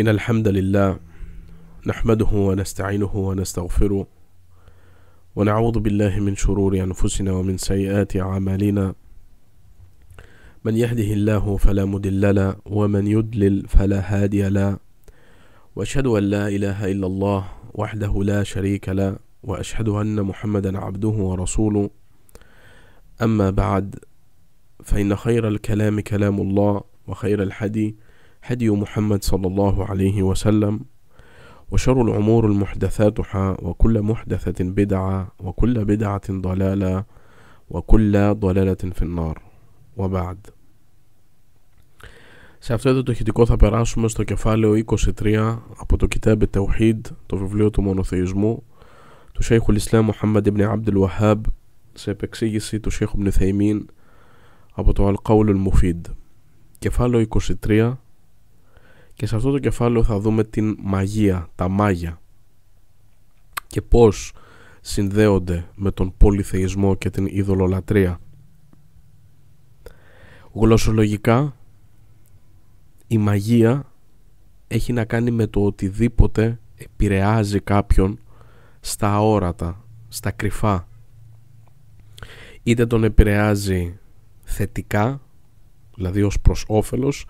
إن الحمد لله نحمده ونستعينه ونستغفره ونعوذ بالله من شرور أنفسنا ومن سيئات أعمالنا من يهده الله فلا مدل له ومن يدلل فلا هادي له وأشهد أن لا إله إلا الله وحده لا شريك له وأشهد أن محمدا عبده ورسوله أما بعد فإن خير الكلام كلام الله وخير الحدي هدي محمد صلى الله عليه وسلم وشر الأمور محدثاتها وكل محدثة بدعة وكل بدعة ضلالة وكل ضلالة في النار وبعد Σε αυτό το τοχητικό θα περάσουμε στο κεφάλαιο 23 από το Κιτάμπε Τεουχίδ, το βιβλίο του μονοθεϊσμού του Σέιχου Λισλάμ Μουχάμμαντ Ιμπν Αμπτελ Βαχάμπ σε επεξήγηση του Σέιχου Μπνεθαϊμίν από το al Μουφίδ. Κεφάλαιο 23 και σε αυτό το κεφάλαιο θα δούμε την μαγεία, τα μάγια και πώς συνδέονται με τον πολυθεϊσμό και την ειδωλολατρία. Γλωσσολογικά η μαγεία έχει να κάνει με το οτιδήποτε επηρεάζει κάποιον στα αόρατα, στα κρυφά. Είτε τον επηρεάζει θετικά δηλαδή ως προς όφελος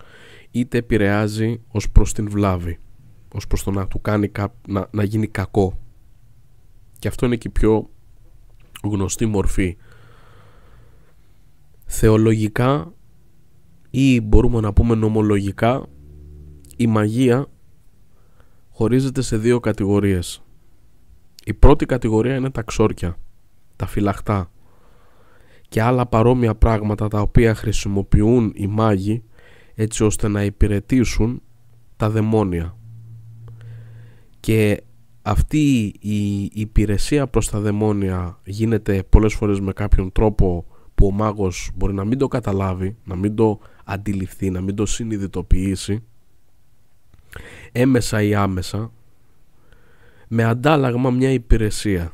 είτε επηρεάζει ως προς την βλάβη ως προς το να του κάνει να, να γίνει κακό και αυτό είναι και η πιο γνωστή μορφή θεολογικά ή μπορούμε να πούμε νομολογικά η μαγεία χωρίζεται σε δύο κατηγορίες η πρώτη κατηγορία είναι τα ξόρκια τα φυλαχτά και άλλα παρόμοια πράγματα τα οποία χρησιμοποιούν οι μάγοι έτσι ώστε να υπηρετήσουν τα δαιμόνια. Και αυτή η υπηρεσία προς τα δαιμόνια γίνεται πολλές φορές με κάποιον τρόπο που ο μάγος μπορεί να μην το καταλάβει, να μην το αντιληφθεί, να μην το συνειδητοποιήσει έμεσα ή άμεσα με αντάλλαγμα μια υπηρεσία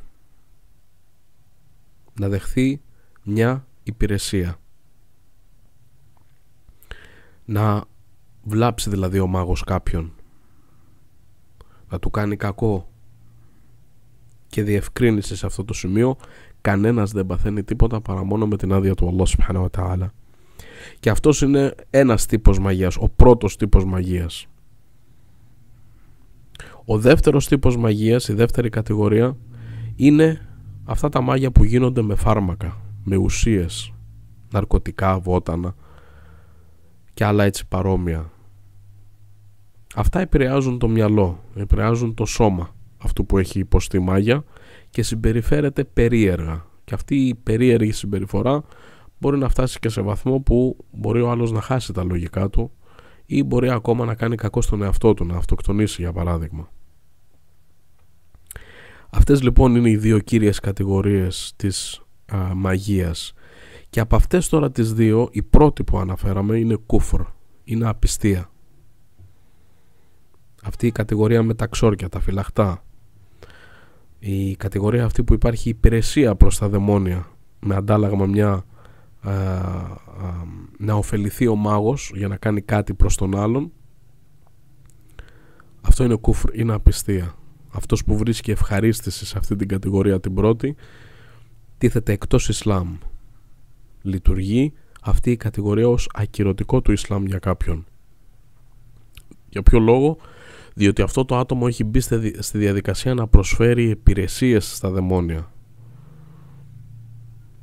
να δεχθεί μια υπηρεσία. Να βλάψει δηλαδή ο μάγος κάποιον. Να του κάνει κακό. Και διευκρίνησε σε αυτό το σημείο κανένας δεν παθαίνει τίποτα παρά μόνο με την άδεια του Allah subhanahu ta'ala. Και αυτός είναι ένας τύπος μαγείας, ο πρώτος τύπος μαγείας. Ο δεύτερος τύπος μαγείας, η δεύτερη κατηγορία, είναι αυτά τα μάγια που γίνονται με φάρμακα με ουσίες, ναρκωτικά, βότανα και άλλα έτσι παρόμοια. Αυτά επηρεάζουν το μυαλό, επηρεάζουν το σώμα αυτού που έχει υποστεί μάγια και συμπεριφέρεται περίεργα. Και αυτή η περίεργη συμπεριφορά μπορεί να φτάσει και σε βαθμό που μπορεί ο άλλος να χάσει τα λογικά του ή μπορεί ακόμα να κάνει κακό στον εαυτό του, να αυτοκτονήσει για παράδειγμα. Αυτές λοιπόν είναι οι δύο κύριες κατηγορίες της α, μαγείας και από αυτές τώρα τις δύο η πρώτη που αναφέραμε είναι κούφρ είναι απιστία αυτή η κατηγορία με τα ξόρκια, τα φυλαχτά η κατηγορία αυτή που υπάρχει υπηρεσία προς τα δαιμόνια με αντάλλαγμα μια α, να ωφεληθεί ο μάγος για να κάνει κάτι προς τον άλλον αυτό είναι κούφρ, είναι απιστία αυτός που βρίσκει ευχαρίστηση σε αυτή την κατηγορία την πρώτη τίθεται εκτός Ισλάμ. Λειτουργεί αυτή η κατηγορία ως ακυρωτικό του Ισλάμ για κάποιον. Για ποιο λόγο, διότι αυτό το άτομο έχει μπει στη διαδικασία να προσφέρει υπηρεσίες στα δαιμόνια.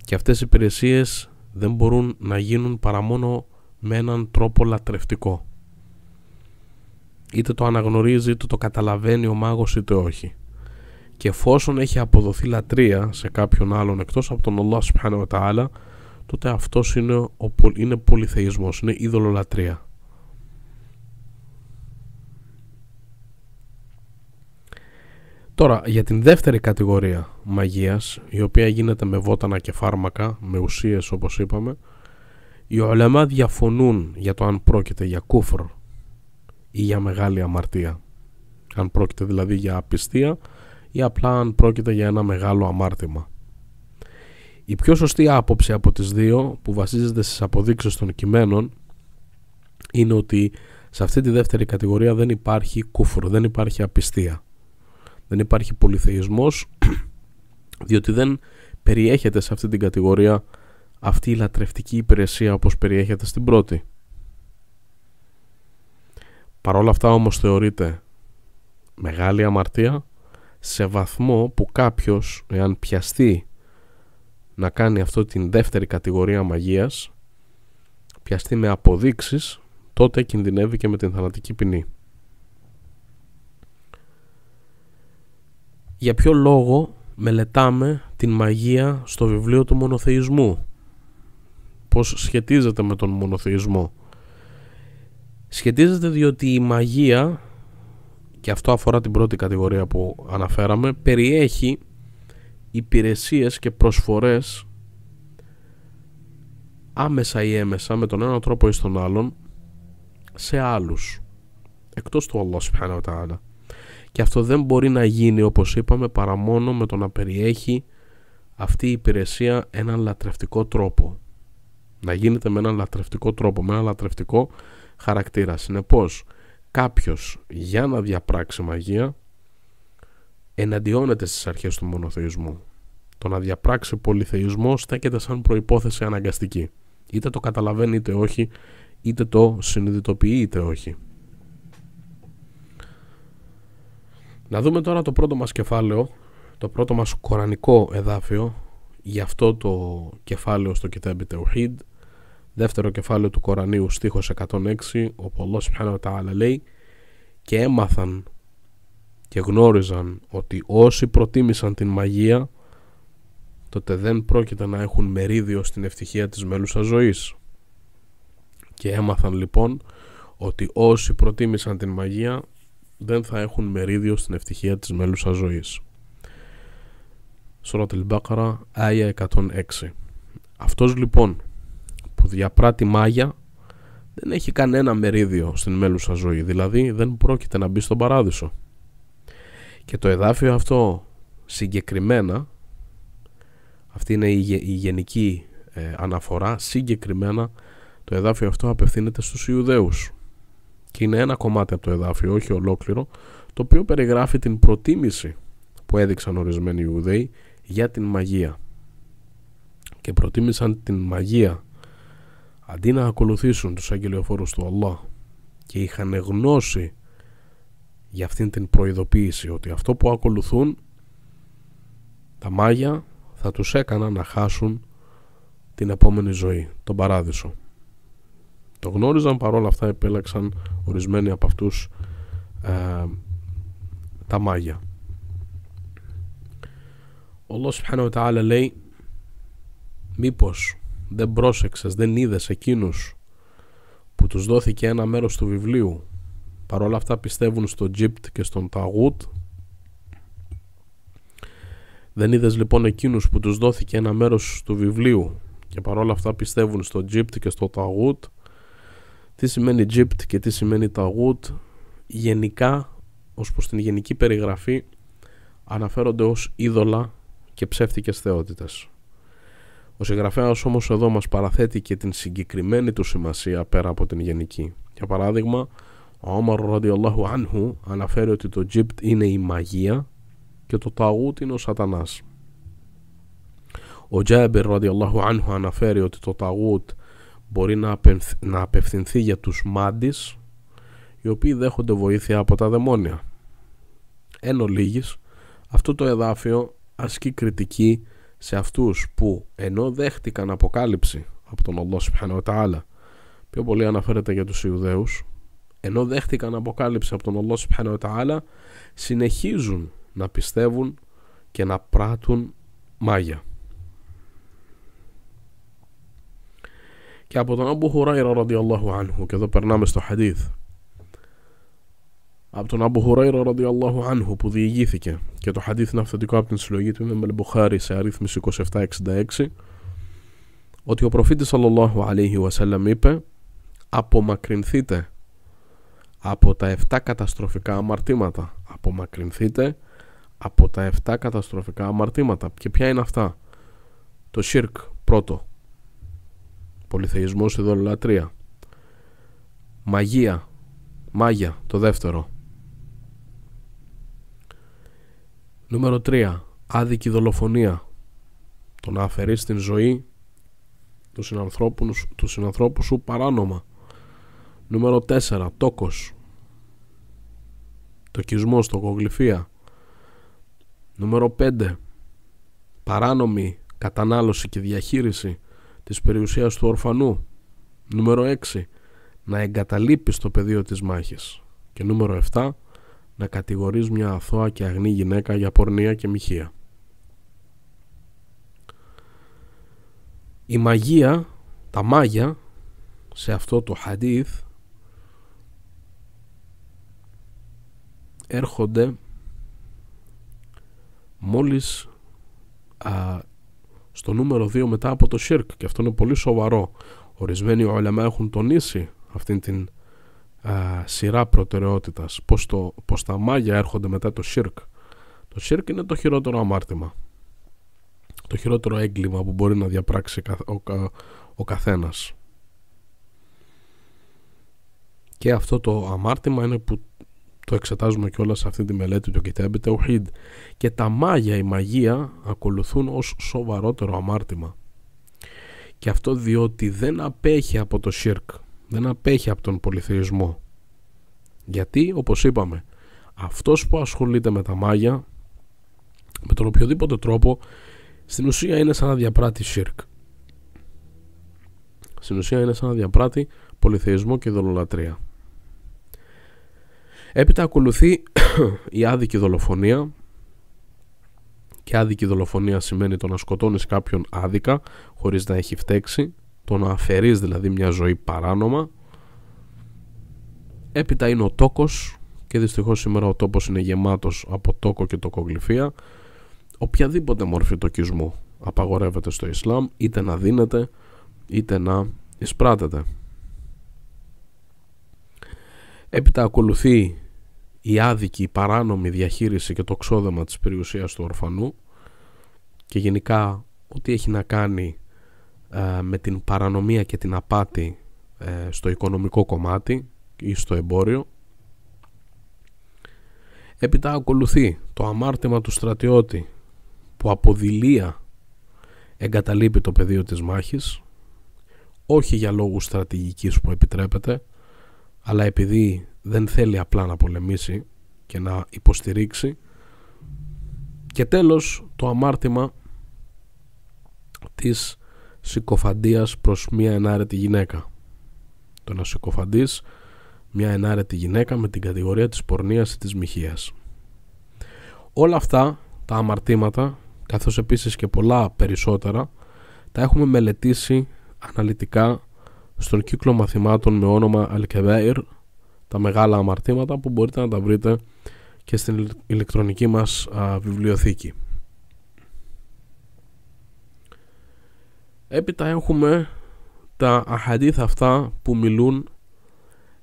Και αυτές οι υπηρεσίες δεν μπορούν να γίνουν παρά μόνο με έναν τρόπο λατρευτικό. Είτε το αναγνωρίζει, είτε το καταλαβαίνει ο μάγος, είτε όχι και εφόσον έχει αποδοθεί λατρεία σε κάποιον άλλον εκτός από τον Allah subhanahu wa ta'ala τότε αυτός είναι, ο, είναι πολυθεϊσμός, είναι είδωλο λατρεία. Τώρα για την δεύτερη κατηγορία μαγείας η οποία γίνεται με βότανα και φάρμακα, με ουσίες όπως είπαμε οι ολεμά διαφωνούν για το αν πρόκειται για κούφρο ή για μεγάλη αμαρτία. Αν πρόκειται δηλαδή για απιστία ή απλά αν πρόκειται για ένα μεγάλο αμάρτημα. Η πιο σωστή άποψη από τις δύο που βασίζεται στις αποδείξεις των κειμένων είναι ότι σε αυτή τη δεύτερη κατηγορία δεν υπάρχει κούφρο, δεν υπάρχει απιστία. Δεν υπάρχει πολυθεϊσμός διότι δεν περιέχεται σε αυτή την κατηγορία αυτή η λατρευτική υπηρεσία όπως περιέχεται στην πρώτη. Παρ' όλα αυτά όμως θεωρείται μεγάλη αμαρτία σε βαθμό που κάποιος εάν πιαστεί να κάνει αυτό την δεύτερη κατηγορία μαγείας πιαστεί με αποδείξεις τότε κινδυνεύει και με την θανατική ποινή για ποιο λόγο μελετάμε την μαγεία στο βιβλίο του μονοθεϊσμού πως σχετίζεται με τον μονοθεϊσμό σχετίζεται διότι η μαγεία και αυτό αφορά την πρώτη κατηγορία που αναφέραμε, περιέχει υπηρεσίες και προσφορές άμεσα ή έμεσα με τον ένα τρόπο ή στον άλλον σε άλλους εκτός του Allah subhanahu wa ta'ala και αυτό δεν μπορεί να γίνει όπως είπαμε παρά μόνο με το να περιέχει αυτή η υπηρεσία έναν λατρευτικό τρόπο να γίνεται με έναν λατρευτικό τρόπο με έναν λατρευτικό χαρακτήρα συνεπώς κάποιος για να διαπράξει μαγεία εναντιώνεται στις αρχές του μονοθεϊσμού. Το να διαπράξει πολυθεϊσμός στέκεται σαν προϋπόθεση αναγκαστική. Είτε το καταλαβαίνει είτε όχι, είτε το συνειδητοποιεί είτε όχι. Να δούμε τώρα το πρώτο μας κεφάλαιο, το πρώτο μας κορανικό εδάφιο, για αυτό το κεφάλαιο στο ο Τεουχίδ, δεύτερο κεφάλαιο του Κορανίου στίχος 106 όπου Allah Subhanahu λέει και έμαθαν και γνώριζαν ότι όσοι προτίμησαν την μαγεία τότε δεν πρόκειται να έχουν μερίδιο στην ευτυχία της μέλουσας ζωής και έμαθαν λοιπόν ότι όσοι προτίμησαν την μαγεία δεν θα έχουν μερίδιο στην ευτυχία της μέλουσας ζωής Σωρά τελμπάκαρα Άγια 106 Αυτός λοιπόν που διαπράττει μάγια δεν έχει κανένα μερίδιο στην μέλουσα ζωή, δηλαδή δεν πρόκειται να μπει στον παράδεισο. Και το εδάφιο αυτό συγκεκριμένα, αυτή είναι η, γενική ε, αναφορά, συγκεκριμένα το εδάφιο αυτό απευθύνεται στους Ιουδαίους. Και είναι ένα κομμάτι από το εδάφιο, όχι ολόκληρο, το οποίο περιγράφει την προτίμηση που έδειξαν ορισμένοι Ιουδαίοι για την μαγεία. Και προτίμησαν την μαγεία αντί να ακολουθήσουν τους αγγελιοφόρους του Αλλά και είχαν γνώση για αυτήν την προειδοποίηση ότι αυτό που ακολουθούν τα μάγια θα τους έκαναν να χάσουν την επόμενη ζωή, τον παράδεισο. Το γνώριζαν παρόλα αυτά επέλεξαν ορισμένοι από αυτούς ε, τα μάγια. Ο Allah subhanahu wa ta'ala λέει μήπως δεν πρόσεξες, δεν είδες εκείνους που τους δόθηκε ένα μέρος του βιβλίου παρόλα αυτά πιστεύουν στο Τζιπτ και στον Ταγούτ δεν είδες λοιπόν εκείνους που τους δόθηκε ένα μέρος του βιβλίου και παρόλα αυτά πιστεύουν στο Τζιπτ και στο Ταγούτ τι σημαίνει Τζιπτ και τι σημαίνει Ταγούτ γενικά ως προς την γενική περιγραφή αναφέρονται ως είδωλα και ψεύτικες θεότητες. Ο συγγραφέας όμως εδώ μας παραθέτει και την συγκεκριμένη του σημασία πέρα από την γενική. Για παράδειγμα, ο Όμαρ Ραδιολάχου Άνχου αναφέρει ότι το Τζιπτ είναι η μαγεία και το Ταγούτ είναι ο Σατανάς. Ο Τζάμπερ Ραδιολάχου Άνχου αναφέρει ότι το Ταγούτ μπορεί να απευθυνθεί για τους μάντις οι οποίοι δέχονται βοήθεια από τα δαιμόνια. Εν ολίγης, αυτό το εδάφιο ασκεί κριτική σε αυτούς που ενώ δέχτηκαν αποκάλυψη από τον الله subhanahu wa πιο πολύ αναφέρεται για τους Ιουδαίους ενώ δέχτηκαν αποκάλυψη από τον الله subhanahu wa συνεχίζουν να πιστεύουν και να πράττουν μάγια και από τον Αμπου Χουράιρα και εδώ περνάμε στο χαδίθ από τον Αμπου Χουραϊρα ραδιαλlahu άνχου που διηγήθηκε και το χαδίθ είναι αυθεντικό από την συλλογή του Ιμαμ Μελμπουχάρη σε αρίθμιση 2766 ότι ο προφήτης sallallahu alaihi μου είπε απομακρυνθείτε από τα 7 καταστροφικά αμαρτήματα απομακρυνθείτε από τα 7 καταστροφικά αμαρτήματα και ποια είναι αυτά το σιρκ πρώτο πολυθεϊσμός ειδωλολατρία μαγεία μάγια το δεύτερο Νούμερο 3. Άδικη δολοφονία. Το να αφαιρείς την ζωή του συνανθρώπου, του συνανθρώπου σου παράνομα. Νούμερο 4. Τόκος. το τοκογλυφία. Νούμερο 5. Παράνομη κατανάλωση και διαχείριση της περιουσίας του ορφανού. Νούμερο 6. Να εγκαταλείπεις το πεδίο της μάχης. Και νούμερο 7 να κατηγορείς μια αθώα και αγνή γυναίκα για πορνεία και μοιχεία. Η μαγεία, τα μάγια, σε αυτό το χαντίθ έρχονται μόλις α, στο νούμερο 2 μετά από το σιρκ και αυτό είναι πολύ σοβαρό. Ορισμένοι όλα έχουν τονίσει αυτήν την α, ε, σειρά προτεραιότητας πως, το, τα μάγια έρχονται μετά το σιρκ το σιρκ είναι το χειρότερο αμάρτημα το χειρότερο έγκλημα που μπορεί να διαπράξει ο, ο, καθένας και αυτό το αμάρτημα είναι που το εξετάζουμε και όλα σε αυτή τη μελέτη του Κιτέμπη Τεουχίντ και τα μάγια, η μαγεία ακολουθούν ως σοβαρότερο αμάρτημα και αυτό διότι δεν απέχει από το σιρκ δεν απέχει από τον πολυθεϊσμό. Γιατί, όπως είπαμε, αυτός που ασχολείται με τα μάγια, με τον οποιοδήποτε τρόπο, στην ουσία είναι σαν να διαπράττει σιρκ. Στην ουσία είναι σαν να διαπράττει πολυθεϊσμό και δολολατρεία. Έπειτα ακολουθεί η άδικη δολοφονία και άδικη δολοφονία σημαίνει το να σκοτώνεις κάποιον άδικα χωρίς να έχει φταίξει το να αφαιρείς δηλαδή μια ζωή παράνομα έπειτα είναι ο τόκος και δυστυχώς σήμερα ο τόπος είναι γεμάτος από τόκο και τοκογλυφία οποιαδήποτε μορφή τοκισμού απαγορεύεται στο Ισλάμ είτε να δίνεται είτε να εισπράτεται έπειτα ακολουθεί η άδικη, η παράνομη διαχείριση και το ξόδεμα της περιουσίας του ορφανού και γενικά ό,τι έχει να κάνει ε, με την παρανομία και την απάτη ε, στο οικονομικό κομμάτι ή στο εμπόριο έπειτα ακολουθεί το αμάρτημα του στρατιώτη που από δειλία εγκαταλείπει το πεδίο της μάχης όχι για λόγους στρατηγικής που επιτρέπεται αλλά επειδή δεν θέλει απλά να πολεμήσει και να υποστηρίξει και τέλος το αμάρτημα της συκοφαντίας προς μια ενάρετη γυναίκα. Το να συκοφαντείς μια ενάρετη γυναίκα με την κατηγορία της πορνείας ή της μοιχείας. Όλα αυτά τα αμαρτήματα, καθώς επίσης και πολλά περισσότερα, τα έχουμε μελετήσει αναλυτικά στον κύκλο μαθημάτων με όνομα Αλκεβέιρ, τα μεγάλα αμαρτήματα που μπορείτε να τα βρείτε και στην ηλεκτρονική μας βιβλιοθήκη. Έπειτα έχουμε τα αχαντήθα αυτά που μιλούν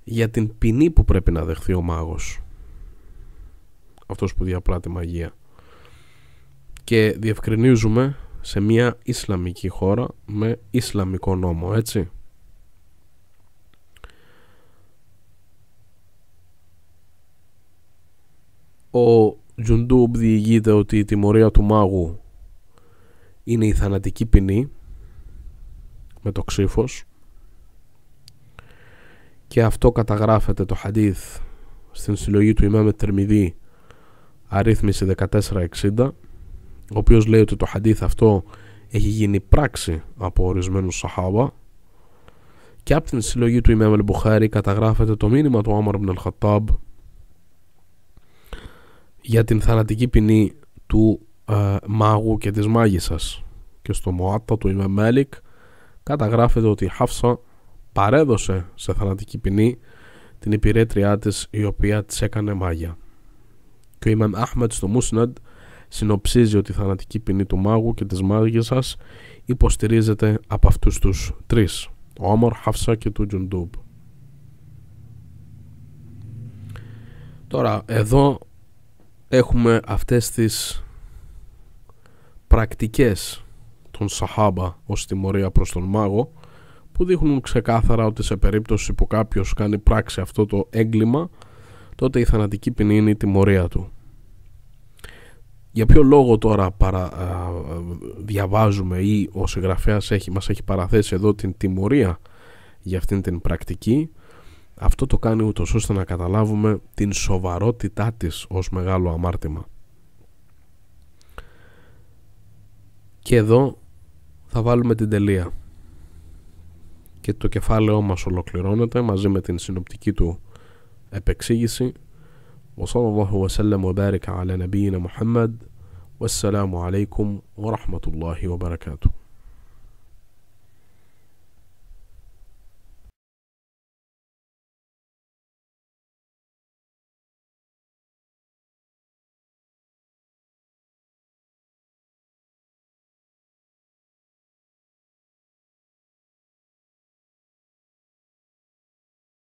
για την ποινή που πρέπει να δεχθεί ο μάγος. Αυτός που διαπράττει μαγεία. Και διευκρινίζουμε σε μια Ισλαμική χώρα με Ισλαμικό νόμο, έτσι. Ο Τζουντούμπ διηγείται ότι η τιμωρία του μάγου είναι η θανατική ποινή με το ξύφος και αυτό καταγράφεται το χαντίθ στην συλλογή του Ιμάμε Τερμιδί αρρύθμιση 1460 ο οποίος λέει ότι το χαντίθ αυτό έχει γίνει πράξη από ορισμένους σαχάβα και από την συλλογή του Ιμάμ Μπουχάρη καταγράφεται το μήνυμα του Άμαρ Μπνελ για την θανατική ποινή του ε, μάγου και της μάγισσας και στο Μωάτα του Ιμάμ καταγράφεται ότι η Χάφσα παρέδωσε σε θανατική ποινή την υπηρέτριά της η οποία της έκανε μάγια. Και ο Ιμαν Αχμετ στο Μούσνετ συνοψίζει ότι η θανατική ποινή του μάγου και της σα υποστηρίζεται από αυτούς τους τρεις, ο Όμορ, Χάφσα και του Τζουντούμπ. Τώρα εδώ έχουμε αυτές τις πρακτικές τον Σαχάμπα ως τιμωρία προς τον μάγο που δείχνουν ξεκάθαρα ότι σε περίπτωση που κάποιος κάνει πράξη αυτό το έγκλημα τότε η θανατική ποινή είναι η τιμωρία του. Για ποιο λόγο τώρα παρα, διαβάζουμε ή ο συγγραφέας έχει, μας έχει παραθέσει εδώ την τιμωρία για αυτήν την πρακτική αυτό το κάνει ούτως ώστε να καταλάβουμε την σοβαρότητά της ως μεγάλο αμάρτημα. Και εδώ θα βάλουμε την τελεία και το κεφάλαιό μας ολοκληρώνεται μαζί με την συνοπτική του επεξήγηση وصلى الله وسلم وبارك على نبينا محمد والسلام عليكم ورحمة الله وبركاته